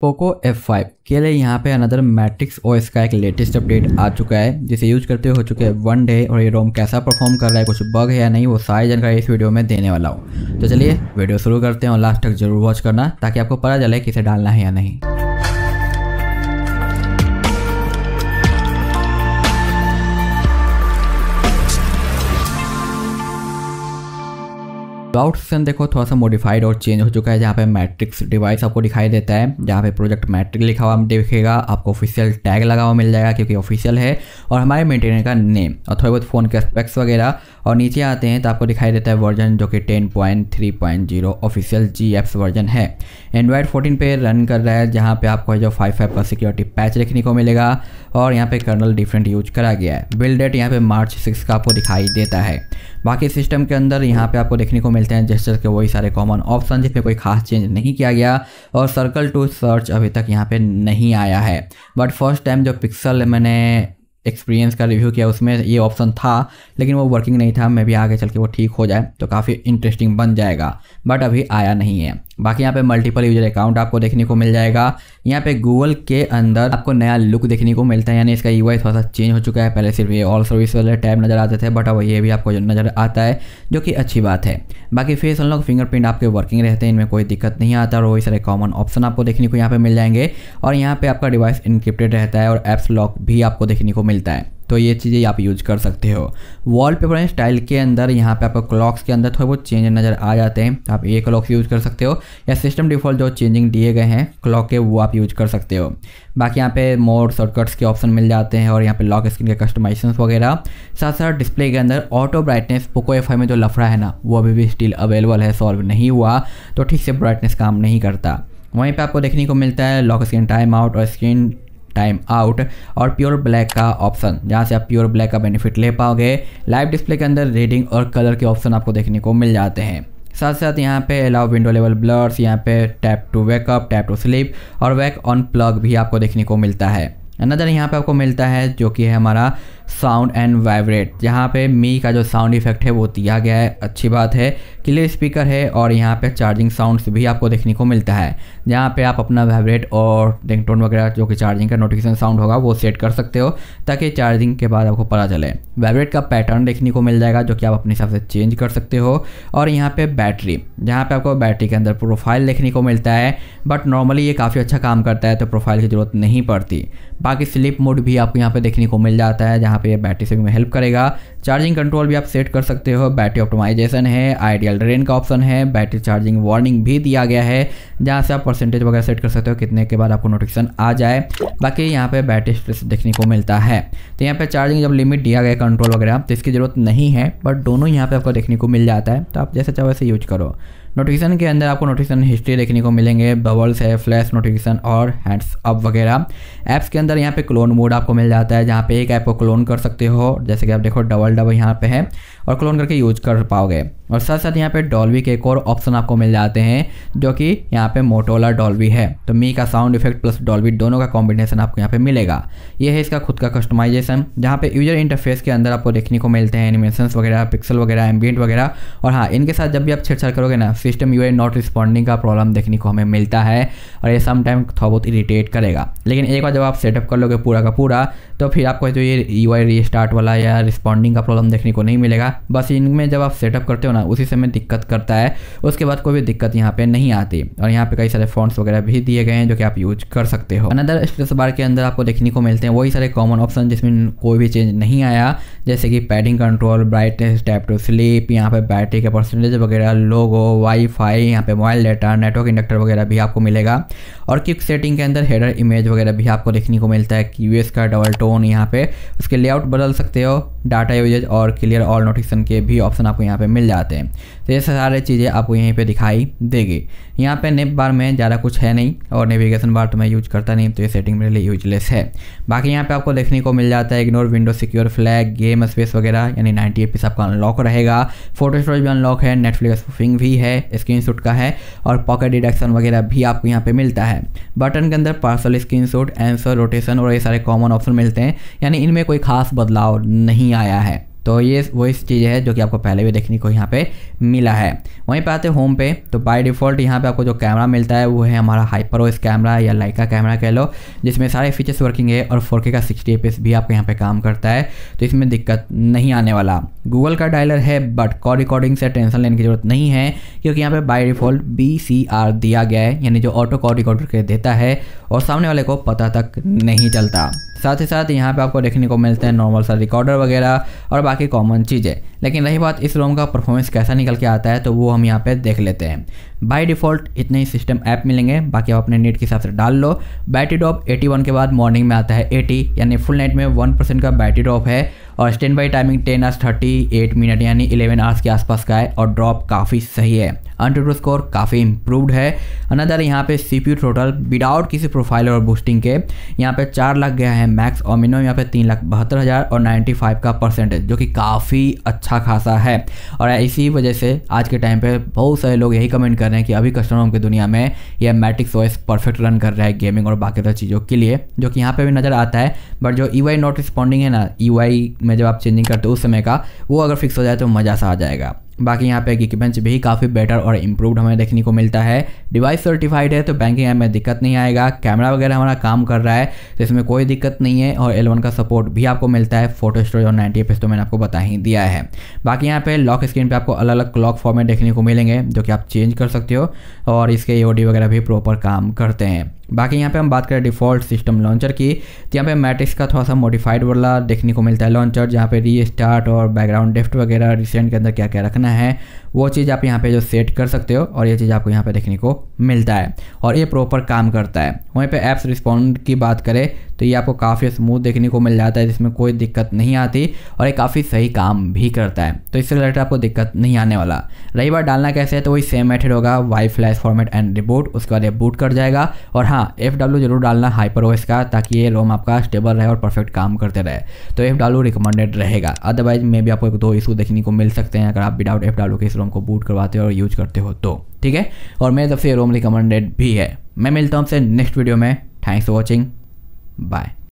Poco F5 के लिए यहाँ पे अनदर मैट्रिक्स ओएस का एक लेटेस्ट अपडेट आ चुका है जिसे यूज करते हो चुके हैं वन डे और ये रोम कैसा परफॉर्म कर रहा है कुछ बग है या नहीं वो सारी जानकारी इस वीडियो में देने वाला हूँ तो चलिए वीडियो शुरू करते हैं और लास्ट तक जरूर वॉच करना ताकि आपको पता चले किसे डालना है या नहीं अबाउट सेक्शन देखो थोड़ा सा मॉडिफाइड और चेंज हो चुका है जहाँ पे मैट्रिक्स डिवाइस आपको दिखाई देता है जहाँ पे प्रोजेक्ट मैट्रिक लिखा हुआ देखेगा आपको ऑफिशियल टैग लगा हुआ मिल जाएगा क्योंकि ऑफिशियल है और हमारे मेंटेनर का नेम और थोड़े बहुत फ़ोन के स्पेक्स वगैरह और नीचे आते हैं तो आपको दिखाई देता है वर्जन जो कि ten point three point zero official G apps version है एंड्रॉयड फोर्टीन पे रन कर रहा है जहाँ पे आपको जो फाइव फाइव का सिक्योरिटी पैच देखने को मिलेगा और यहाँ पे कर्नल डिफरेंट यूज करा गया है बिल्ड डेट यहाँ पे मार्च सिक्स का आपको दिखाई देता है बाकी सिस्टम के अंदर यहाँ पे आपको देखने को मिलते हैं जेस्टर के वही सारे कॉमन ऑप्शन जिसमें कोई खास चेंज नहीं किया गया और सर्कल टू सर्च अभी तक यहाँ पे नहीं आया है बट फर्स्ट टाइम जो पिक्सल मैंने एक्सपीरियंस का रिव्यू किया उसमें ये ऑप्शन था लेकिन वो वर्किंग नहीं था मैं भी आगे चल के वो ठीक हो जाए तो काफ़ी इंटरेस्टिंग बन जाएगा बट अभी आया नहीं है बाकी यहाँ पे मल्टीपल यूजर अकाउंट आपको देखने को मिल जाएगा यहाँ पे गूगल के अंदर आपको नया लुक देखने को मिलता है यानी इसका यू e थोड़ा सा चेंज हो चुका है पहले सिर्फ ये ऑल सर्विस वाले टैब नज़र आते थे बट अब ये भी आपको नज़र आता है जो कि अच्छी बात है बाकी फेस अनलॉक फिंगरप्रिंट आपके वर्किंग रहते हैं इनमें कोई दिक्कत नहीं आता और वही सारे कॉमन ऑप्शन आपको देखने को यहाँ पर मिल जाएंगे और यहाँ पर आपका डिवाइस इनक्रिप्टेड रहता है और एप्स लॉक भी आपको देखने को मिलता है तो ये चीज़ें आप यूज कर सकते हो वॉलपेपर एंड स्टाइल के अंदर यहाँ पे आपको क्लॉक्स के अंदर थोड़े बहुत चेंज नज़र आ जाते हैं तो आप ये क्लॉक्स यूज कर सकते हो या सिस्टम डिफॉल्ट जो चेंजिंग दिए गए हैं क्लॉक के वो आप यूज कर सकते हो बाकी यहाँ पे मोड शॉर्टकट्स के ऑप्शन मिल जाते हैं और यहाँ पे लॉक स्क्रीन के कस्टमाइजेशन वगैरह साथ साथ डिस्प्ले के अंदर ऑटो ब्राइटनेस पोको एफ में जो लफड़ा है ना वो अभी भी स्टिल अवेलेबल है सॉल्व नहीं हुआ तो ठीक से ब्राइटनेस काम नहीं करता वहीं पे आपको देखने को मिलता है लॉक स्क्रीन टाइम आउट और स्क्रीन टाइम आउट और प्योर ब्लैक का ऑप्शन जहाँ से आप प्योर ब्लैक का बेनिफिट ले पाओगे लाइव डिस्प्ले के अंदर रीडिंग और कलर के ऑप्शन आपको देखने को मिल जाते हैं साथ साथ यहाँ पे अलाउ विंडो लेवल ब्लर्स यहाँ पे tap to wake up tap to sleep और वैक ऑन प्लग भी आपको देखने को मिलता है अनदर यहाँ पे आपको मिलता है जो कि है हमारा साउंड एंड वाइब्रेट यहाँ पे मी का जो साउंड इफेक्ट है वो दिया गया है अच्छी बात है क्लियर स्पीकर है और यहाँ पे चार्जिंग साउंड्स भी आपको देखने को मिलता है जहाँ पे आप अपना वाइब्रेट और टोन वगैरह जो कि चार्जिंग का नोटिफिकेशन साउंड होगा वो सेट कर सकते हो ताकि चार्जिंग के बाद आपको पता चले वाइब्रेट का पैटर्न देखने को मिल जाएगा जो कि आप अपने हिसाब से चेंज कर सकते हो और यहाँ पर बैटरी जहाँ पर आपको बैटरी के अंदर प्रोफाइल देखने को मिलता है बट नॉर्मली ये काफ़ी अच्छा काम करता है तो प्रोफाइल की ज़रूरत नहीं पड़ती बाकी स्लीप मोड भी आपको यहाँ पे देखने को मिल जाता है जहाँ पे बैटरी सेविंग में हेल्प करेगा चार्जिंग कंट्रोल भी आप सेट कर सकते हो बैटरी ऑप्टोमाइजेशन है आइडियल ड्रेन का ऑप्शन है बैटरी चार्जिंग वार्निंग भी दिया गया है जहाँ से आप परसेंटेज वगैरह सेट कर सकते हो कितने के बाद आपको नोटिफिकेशन आ जाए बाकी यहाँ पर बैटरी स्पेस देखने को मिलता है तो यहाँ पर चार्जिंग जब लिमिट दिया गया कंट्रोल वगैरह तो इसकी ज़रूरत नहीं है बट दोनों यहाँ पर आपको देखने को मिल जाता है तो आप जैसे चाहो वैसे यूज करो नोटिफिकेशन के अंदर आपको नोटिफिकेशन हिस्ट्री देखने को मिलेंगे बबल्स है फ्लैश नोटिफिकेशन और हैंड्स अप वगैरह ऐप्स के अंदर यहाँ पे क्लोन मोड आपको मिल जाता है जहाँ पे एक ऐप को क्लोन कर सकते हो जैसे कि आप देखो डबल डबल यहाँ पे है और क्लोन करके यूज कर पाओगे और साथ साथ यहाँ पे डॉल्वी के एक और ऑप्शन आपको मिल जाते हैं जो कि यहाँ पे मोटोला डॉल्वी है तो मी का साउंड इफेक्ट प्लस डॉल्वी दोनों का कॉम्बिनेशन आपको यहाँ पे मिलेगा ये है इसका खुद का कस्टमाइजेशन जहाँ पे यूजर इंटरफेस के अंदर आपको देखने को मिलते हैं एनिमेशन वगैरह पिक्सल वगैरह एम्बियट वगैरह और हाँ इनके साथ जब भी आप छेड़छाड़ करोगे ना सिस्टम यू नॉट रिस्पॉन्डिंग का प्रॉब्लम देखने को हमें मिलता है और ये समटाइम थोड़ा बहुत इरीटेट करेगा लेकिन एक बार जब आप सेटअप कर लोगे पूरा का पूरा तो फिर आपको जो ये यू आई वाला या रिस्पॉन्डिंग का प्रॉब्लम देखने को नहीं मिलेगा बस इनमें जब आप सेटअप करते हो ना उसी समय दिक्कत करता है उसके बाद कोई भी दिक्कत यहाँ पे नहीं आती और यहाँ पे कई सारे फॉन्ट्स वगैरह भी दिए गए हैं जो कि आप यूज कर सकते हो अनदर स्ट्रेस बार के अंदर आपको देखने को मिलते हैं वही सारे कॉमन ऑप्शन जिसमें कोई भी चेंज नहीं आया जैसे कि padding control brightness tap to sleep यहाँ पे बैटरी के परसेंटेज वगैरह लोगो वाईफाई यहाँ पे मोबाइल डाटा नेटवर्क इंडक्टर वगैरह भी आपको मिलेगा और किक सेटिंग के अंदर हेडर इमेज वगैरह भी आपको देखने को मिलता है क्यू का डबल टोन यहाँ पे उसके लेआउट बदल सकते हो डाटा यूजेज और क्लियर ऑल नोटिफिकेशन के भी ऑप्शन आपको यहाँ पे मिल जाते हैं जाते हैं तो ये सारी चीज़ें आपको यहीं पे दिखाई देगी यहाँ पे नेप बार में ज़्यादा कुछ है नहीं और नेविगेशन बार तो मैं यूज करता नहीं तो ये सेटिंग मेरे लिए यूजलेस है बाकी यहाँ पे आपको देखने को मिल जाता है ignore window secure flag game space वगैरह यानी नाइनटी एपीस आपका अनलॉक रहेगा फोटो स्टोरेज भी अनलॉक है नेटफ्लिक्स फिंग भी है स्क्रीन का है और पॉकेट डिडक्शन वगैरह भी आपको यहाँ पर मिलता है बटन के अंदर पार्सल स्क्रीन एंसर रोटेशन और ये सारे कॉमन ऑप्शन मिलते हैं यानी इनमें कोई खास बदलाव नहीं आया है तो ये वही चीज़ है जो कि आपको पहले भी देखने को यहाँ पे मिला है वहीं पे आते होम पे तो बाय डिफ़ॉल्ट यहाँ पे आपको जो कैमरा मिलता है वो है हमारा हाइपर ओस कैमरा या लाइका कैमरा कह लो जिसमें सारे फीचर्स वर्किंग है और फोर का सिक्सटी एफ भी आपको यहाँ पर काम करता है तो इसमें दिक्कत नहीं आने वाला गूगल का डायलर है बट कॉल रिकॉर्डिंग से टेंशन लेने की ज़रूरत नहीं है क्योंकि यहाँ पर बाई डिफ़ॉल्ट बी दिया गया है यानी जो ऑटो कॉल रिकॉर्डर के देता है और सामने वाले को पता तक नहीं चलता साथ ही साथ यहाँ पे आपको देखने को मिलते हैं नॉर्मल सा रिकॉर्डर वगैरह और बाकी कॉमन चीज़ें लेकिन रही बात इस रोम का परफॉर्मेंस कैसा निकल के आता है तो वो हम यहाँ पे देख लेते हैं बाय डिफ़ॉल्ट इतने ही सिस्टम ऐप मिलेंगे बाकी आप अपने नेट के हिसाब से डाल लो बैटरी ड्रॉप 81 के बाद मॉर्निंग में आता है 80 यानी फुल नाइट में 1% का बैटरी ड्रॉप है और standby timing 10 hours 38 minute यानी 11 आवर्स के आसपास का है और ड्रॉप काफ़ी सही है अंटू स्कोर काफ़ी इंप्रूवड है अनदर यहाँ पे सी पी टोटल विदाउट किसी प्रोफाइल और बूस्टिंग के यहाँ पे चार लाख गया है मैक्स और मिनिमम यहाँ पे तीन लाख बहत्तर हज़ार और नाइन्टी फाइव का परसेंटेज जो कि काफ़ी अच्छा खासा है और इसी वजह से आज के टाइम पर बहुत सारे लोग यही कमेंट कर कर रहे हैं कि अभी कस्टम की दुनिया में यह मैटिक्स ओएस परफेक्ट रन कर रहा है गेमिंग और बाकी सारी चीज़ों के लिए जो कि यहाँ पर भी नज़र आता है बट जो ई वाई नॉट रिस्पॉन्डिंग है ना ई e वाई में जब आप चेंजिंग करते हो उस समय का वो अगर फिक्स हो जाए तो मज़ा सा आ जाएगा बाकी यहाँ पे गिकबेंच भी काफ़ी बेटर और इम्प्रूवड हमें देखने को मिलता है डिवाइस सर्टिफाइड है तो बैंकिंग ऐप में दिक्कत नहीं आएगा कैमरा वगैरह हमारा काम कर रहा है तो इसमें कोई दिक्कत नहीं है और एलवन का सपोर्ट भी आपको मिलता है फोटो स्टोरेज और नाइनटी एफ तो मैंने आपको बता ही दिया है बाकी यहाँ पे लॉक स्क्रीन पर आपको अलग अलग क्लॉक फॉर्मेट देखने को मिलेंगे जो कि आप चेंज कर सकते हो और इसके ए e वगैरह भी प्रॉपर काम करते हैं बाकी यहाँ पे हम बात करें डिफ़ॉल्ट सिस्टम लॉन्चर की तो यहाँ पे मैट्रिक्स का थोड़ा सा मॉडिफाइड वाला देखने को मिलता है लॉन्चर जहाँ पे री स्टार्ट और बैकग्राउंड डेफ्ट वगैरह रिसेंट के अंदर क्या क्या रखना करना है वो चीज़ आप यहाँ पे जो सेट कर सकते हो और ये चीज़ आपको यहाँ पे देखने को मिलता है और ये प्रॉपर काम करता है वहीं पे ऐप्स रिस्पॉन्ड की बात करें तो ये आपको काफ़ी स्मूथ देखने को मिल जाता है जिसमें कोई दिक्कत नहीं आती और ये काफ़ी सही काम भी करता है तो इससे रिलेटेड आपको दिक्कत नहीं आने वाला रही बार डालना कैसे है तो वही सेम मेथड होगा Y flash format and reboot उसके बाद ये बूट कर जाएगा और हाँ एफ डब्ल्यू जरूर डालना हाइपर ओएस का ताकि ये रोम आपका स्टेबल रहे और परफेक्ट काम करते रहे तो एफ डब्ल्यू रिकमेंडेड रहेगा अदरवाइज मे भी आपको एक दो इशू देखने को मिल सकते हैं अगर आप विदाउट एफ डब्ल्यू के इस रोम को बूट करवाते हो और यूज करते हो तो ठीक है और मेरे तरफ से रोम रिकमेंडेड भी है मैं मिलता हूँ आपसे नेक्स्ट वीडियो में थैंक्स फॉर वॉचिंग Bye.